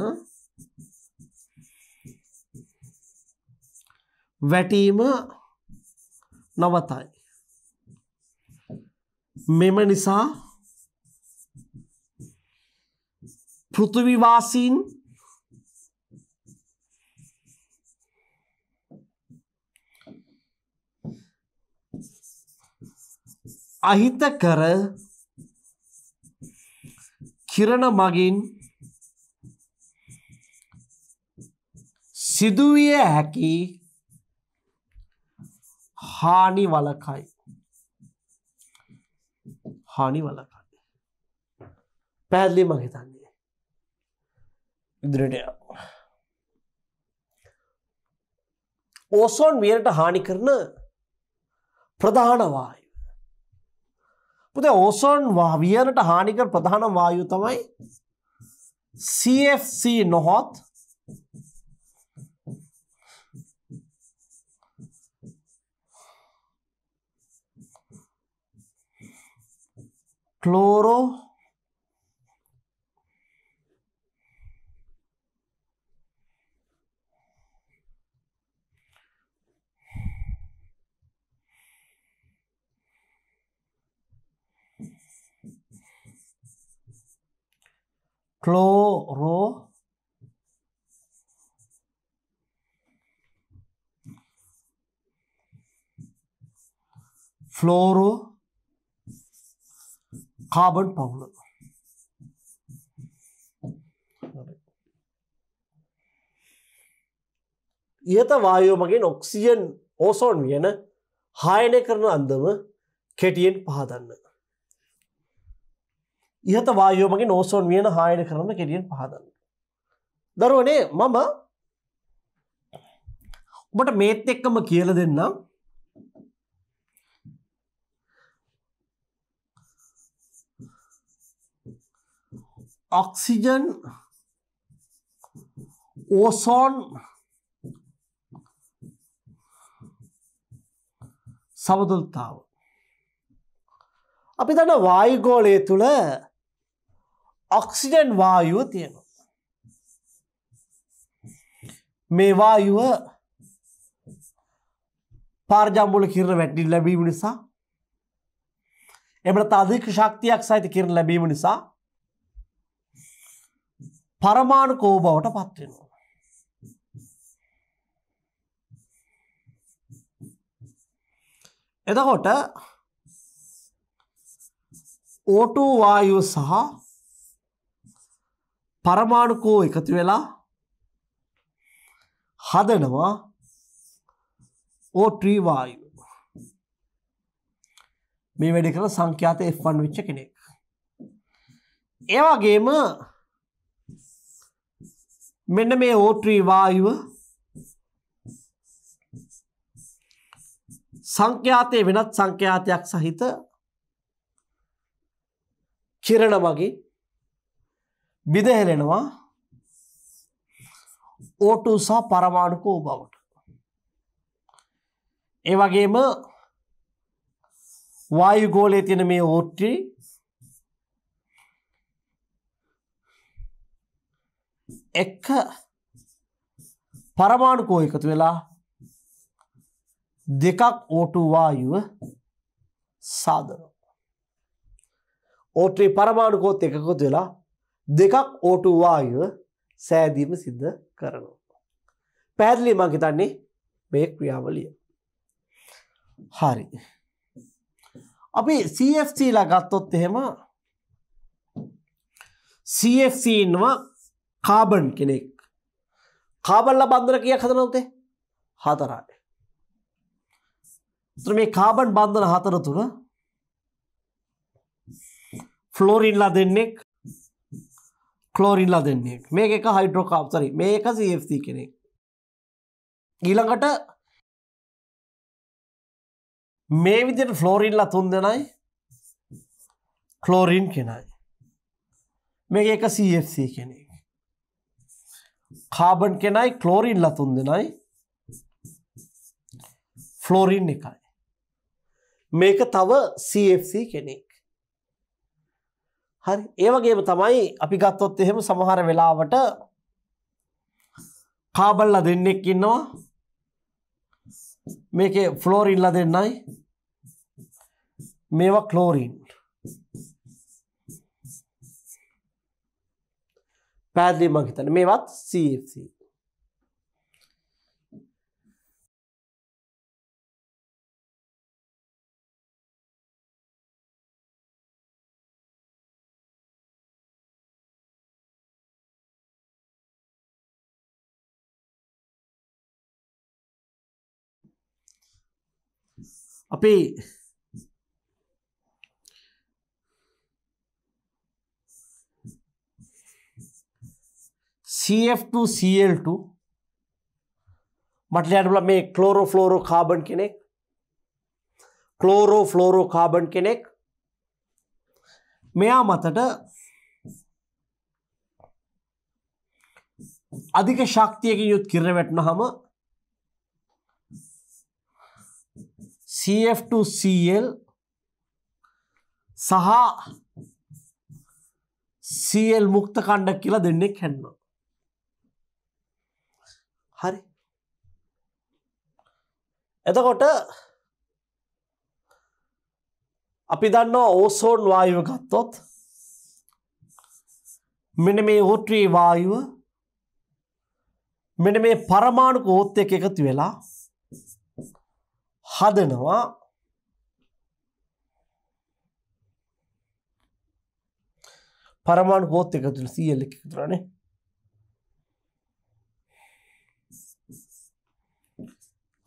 වැටීම නවතයි. මෙම නිසා පෘථවිවාසීන් අහිත කර කිරණ මගින් සිදුවිය හැකි හානි වලකයි හානි වලකන්න පැහැදිලි මහිතන්නේ ඉදිරිටය ඕසෝන් වියනට හානි කරන ප්‍රධානවායු පුද ඕසෝන් වියනට හානිකර ප්‍රධාන වායු තමයි CFC නොහොත් cloro cloro fluoro කාබන් පවුල ඉහත වායෝමගේ ඔක්සියන් ඕසෝන් වියන හායනය කරන අන්දම කෙටියෙන් පහදන්න. ඉහත වායෝමගේ නෝසෝන් වියන හායන කරන කෙටියෙන් පහදන්න. දරුවනේ මම ඔබට මේත් එක්කම කියල දෙන්නම් oxygen ozone සමතුල්තාව අපි දන්න වායුගෝලය තුළ ඔක්සිඩන් වායුව තියෙනවා මේ වායුව පාර්ජම්බුල කිරණ වැටඩින් ලැබීම නිසා එමට අධික ශක්තියක් සහිත කිරණ ලැබීම නිසා පරමාණු කෝබවට පත්වෙනවා. එතකොට ඕටෝ වායුව සහ පරමාණුකෝ එකතු වෙලා හදනවා ඕට්‍රී වායු මේ වැඩි කළ සංඛ්‍යාත F1 වෙච්ච කෙනෙක් ඒ වගේම මෙන්න මේ O3 වායුව සංඛ්‍යාතයේ වෙනත් සංඛ්‍යාතයක් සහිත කිරණ වගේ බිදහෙලෙනවා O2 සහ පරමාණුක බවට. ඒ වගේම වායු ගෝලයේ තියෙන මේ O3 එක පරමාණුකෝ එකතු වෙලා දෙකක් ඕටුවායුව සාදනෝ. ඕට්‍රේ පරමාණුකෝත් එකකොත් වෙලා දෙකක් ඕටුවායුව සෑදීම සිද්ධ කරනවා. පැදිලි මං හිතන්නේ මේ ක්‍රියාවලිය. හරි. අපි CFC ලා ගත්තොත් එහෙම CFC ඉන්නවා කාබන් කෙනෙක් කාබල්ල බන්ධන කිය හදනවතේ හතරයි. ත්‍ර මේ කාබන් බන්ධන හතර තුළ ෆ්ලෝරින්ලා දෙන්නෙක් කලෝරින්ලා දෙන්නේ මේ එක හයිඩ්‍රෝ කාප්තරි මේක සFT කෙනෙක් ඊළඟට මේ විදියට ෆ්ලෝරින්ලා තුන් දෙනයි කලෝරින් කෙනයි මේ එක CFC කෙනෙක් කාබන් කෙනයි කලෝරින්ල තුන් දෙනයි ෆ්ලෝරින් එකයි. මේක තව CFC කෙනෙක්. හරි ඒවගේම තමයි අපි ගත්තොත් එහෙම සමහර වෙලාවට කාබල්ල දෙන්නෙක් ඉන්නවා මේක ෆ්ලෝරින්ල දෙන්නයි මේවා කලෝරීන් පැදිලි මහිතන මේවත් CFC. අපි CF2 CL2 මටල අඩුල මේ කලෝරෝ ෆ්ලෝරෝ කාබන් කෙනෙක් කලෝරෝ ෆ්ලෝරෝ කාබන් කෙනෙක් මෙයා මතට අධික ශක්තියකින් යුත් කිර වැටන හම CF2CL සහ CL මුක්ත කණ්ඩක් කියලා දෙන්නෙක් හැන්නවා හරි එතකොට අපි දන්න ඕසෝන් වායුව ගත්තොත් මෙන මේ ඕට්‍රී වායුව මෙන මේ පරමාණුක ඕත්ත එක එකතු වෙලා හදනවා පරමාණු පෝත් එකතුළ සියල්ල එකතුරනේ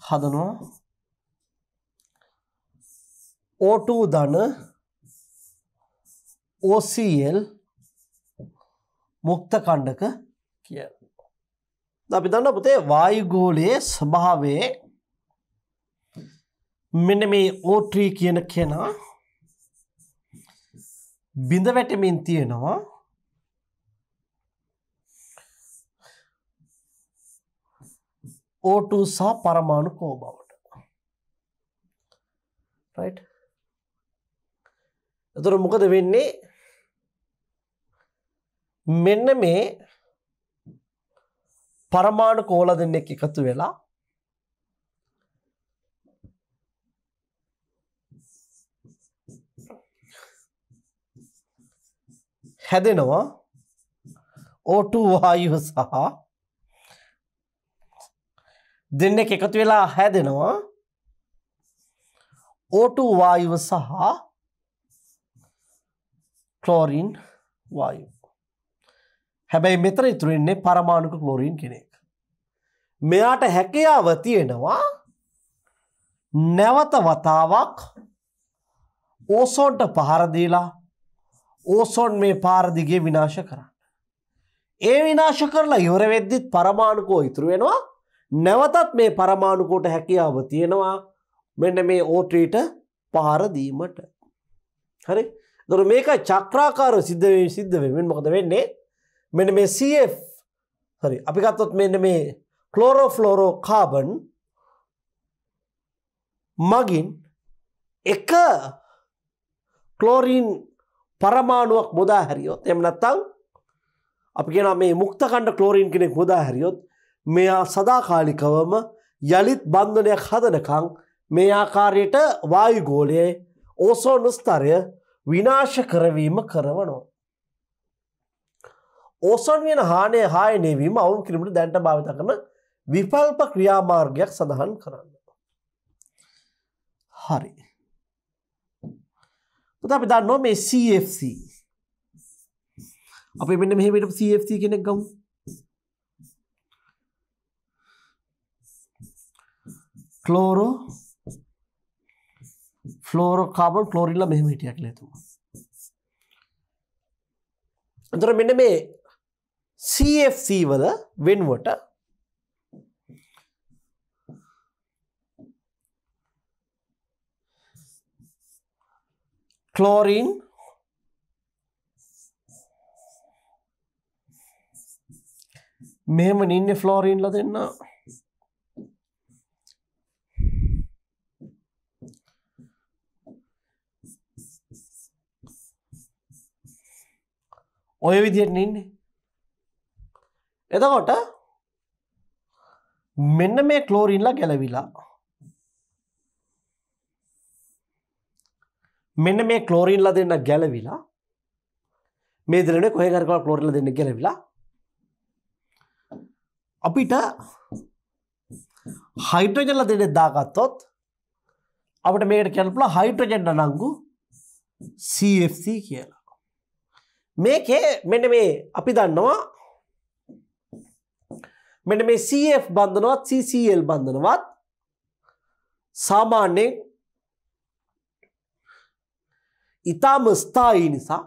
හදනවා O2 ධන OCl මුක්ත කණ්ඩක කිය. අපි දන්න පුතේ වායුගෝලයේ ස්භාවේ මෙන මේ ඕට්‍රී කියන කෙනා බිඳ වැටමින් තියෙනවා O2 සහ පරමාණු කෝබවට. right එතකොට මොකද වෙන්නේ මෙන්න මේ පරමාණු කෝල දෙන්නෙක් එකතු වෙලා හැදෙනවා O2 වායුව සහ දෙන්න එකතු වෙලා හැදෙනවා ඕටු වායුව සහ කලෝරීන් වායු හැබැයි මෙතර ඉතුරෙන්නේ පරමාණුක කලෝරීන් කෙනෙක් මෙයාට හැකයාව තියෙනවා නැවත වතාවක් ඕසෝන්ට පහරදීලා ඕසෝන් මේ පාරදිගේ විනාශ කරන්න. ඒ විනාශ කරලා ඉවරවෙද්දිත් පරමාණුකෝ ඉතුරුවෙනවා නැවතත් මේ පරමාණුකොට හැකියාව තියෙනවා මෙන්න මේ ඕට්‍රීට පහරදීමට. හරි දොර මේක චක්‍රාකාර සිද්ධවෙන් සිද්ධවෙන් මොකද වෙන්නේ මෙන මේ CF හරි අපිගත්තොත් මෙන්න මේ කලෝරෝ ෆ්ලෝරෝ කාබන් මගින් එක කලෝරීන් පරමාණුවක් මුදා හැරියොත් එමනත්තං අපි කියෙන මේ මුක්තකණ්ඩ කලෝරීන් කෙනෙක් මුදා හැරියොත් මෙයා සදාකාලිකවම යළිත් බන්ධනයක් හදනකං මේ ආකාරයට වායුගෝලයේ ඕසෝ නුස්තරය විනාශ කරවීම කරවනවා. ඕසොන් වෙන හානය හායනයවීම අවුන් කිරීමට දැන්ට භාවිත කරන විපල්ප ක්‍රියාමාර්ගයක් සඳහන් කරන්න. හරි. අපි දන්නෝ මේ CFC අපි මෙන්න මෙහෙමට CFC කෙනෙක් ගවු කලෝරෝ ෆලෝරෝ කාබල් කලෝරිල්ල මෙහම හිටියක් ලේතු අතුර මෙන්න මේ CFC වල වෙන්වට කලෝරීන් මෙම නින්න ෆ්ලෝරීන්ල දෙන්නා ඔය විදියට ඉන්නේ එතකොට මෙන්න මේ කලෝරීන්ලා ගැලවිලා මෙන්න මේ කලෝරීන්ලා දෙන්න ගැලවිලා මේ දරන කොහකරකව කලෝරල දෙන්න ගැලවිලා අපිට හයිට්‍රජල්ල දෙන දාගත්තොත් අපට මේට කැල්පල හයිට්‍රජෙන්ඩ නංගු CFC කියලා මේකේ මෙට මේ අපි දන්නවා මෙට මේ CF බන්ධනවත් CCL බන්ධනවත් සාමාන්‍යෙන් ඉතාම ස්ථායි නිසා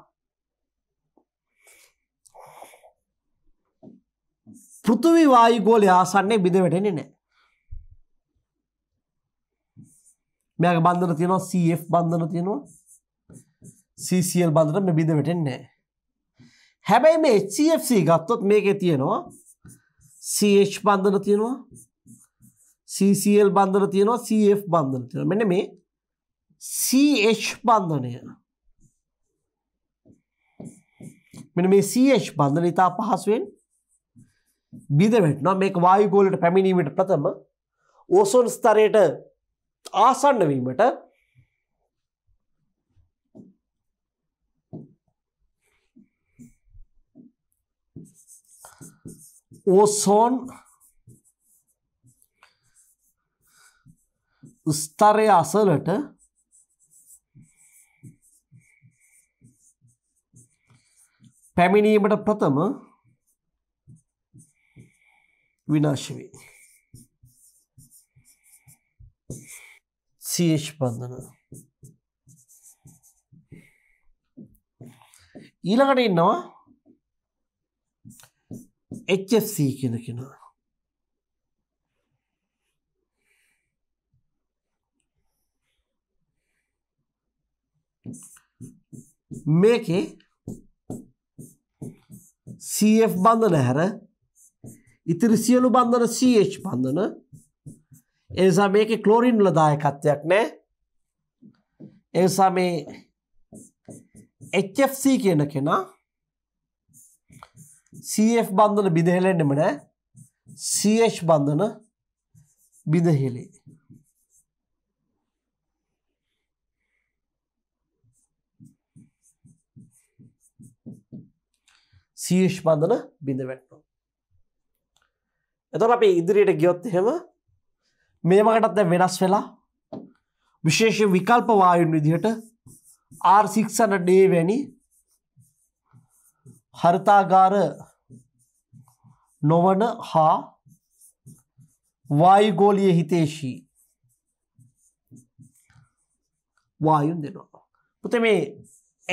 පෘතුවි වායු ගෝල හාසන්නේ බිඳ වැටෙන නෑ මෙයාගේ බන්ධන තියෙනවා CF බන්ධන තියෙනවා CCL බන්ධන මෙ බිඳ වැටෙන්නේ නෑ හැබැයි මේ HCFC ගත්තොත් මේකේ තියෙනවා CH බන්ධන තියෙනවා CCL බන්ධන තියෙනවා CF බන්ධන තියෙනවා මෙන්න මේ CH බන්ධනය මෙන්න මේ CH බන්ධන ඉතා පහසුවෙන් බිඳ වැටෙනවා මේක වායුගෝලයට පැමිණීමට ප්‍රථම ඕසොන් ස්තරයට ආසන්න වීමට ওসোন ස්තරය අසලට පැමිණීමට ප්‍රථම විනාශ වේ. සේෂ් පන්දන ඊළඟට ඉන්නවා HFC කියන කෙනා. මේකේ CF බන්ධන හැර ඉතිරි සියලු බන්ධන CH බන්ධන එනිසා මේක ක්ලෝරින් වල දායකත්වයක් නෑ එනිසා මේ HFC කියන කෙනා CF බන්ධන බිඳ හෙලෙන්නෙම නෑ CH බන්ධන බිඳ හෙලේ. සීෂ් බන්ධන බිඳ වැටනෝ. එතොට අපේ ඉදිරියට ගියොත් එහෙම මේමකටත් දැ වෙනස් වෙලා විශේෂ විකල්ප වායුන් විදිහට ආර්සික්ෂණ ඩේ වැනි හර්තාගාර නොවන හා වායුගෝලිය හිතේශී වායුන් දෙනවා. පුතේ මේ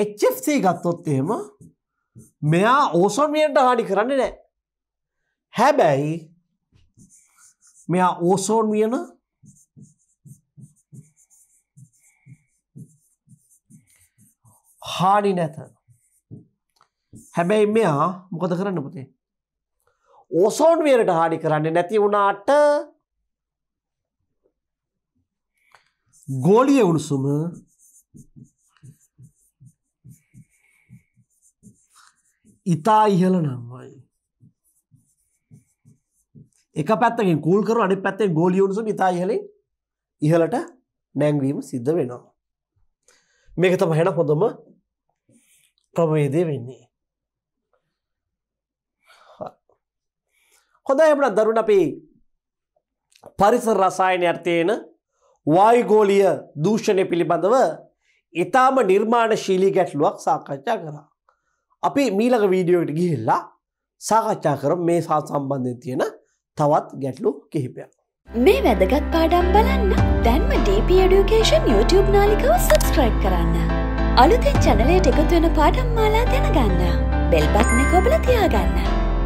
HFC ගත්තොත් එහෙම මෙයා ඕසෝමියන්ට හානි කරන්නේ නෑ. හැබැයි මෙයා ඕසෝන් වියන හානි නැත. හැබැයි මෙයා මොකද කරන්න පුතේ ඕසෝන් වියරට හානි කරන්නේ නැති වුණාට ගෝලිය උණුසුම ඉතා ඉහළ නම්වයි එක පැත්තකින් කූල් කරු අනි පැත්තේ ගෝලිය උණුසුම ඉතා ඉහල ඉහලට නැංවීම සිද්ධ වෙනවා මේක තම හැන හොඳම ක්‍රමවේදය වෙන්නේ හොඳ එමන දරුණ අපි පරිසර රසායන අර්ථයන වායුගෝලිය දූෂණය පිළිබඳව ඉතාම නිර්මාණශීලී ගැටලුවක් සාකච්ඡා කරා. අපි මීලක වීඩියෝට ගිහිල්ලා සාකච්ඡා කරම් මේ සා සම්බන්ධය තියෙන තවත් ගැටලු කිහිපයක්. මේ වැදගත් පාඩම් බලන්න දැන්ම DP Education YouTube නාලිකව සබස්ක්‍රයිබ් කරන්න. අලුතෙන් චැනලයට එකතු වෙන පාඩම් මාලා දැනගන්න. බෙල්බත්න කොබල තියාගන්න.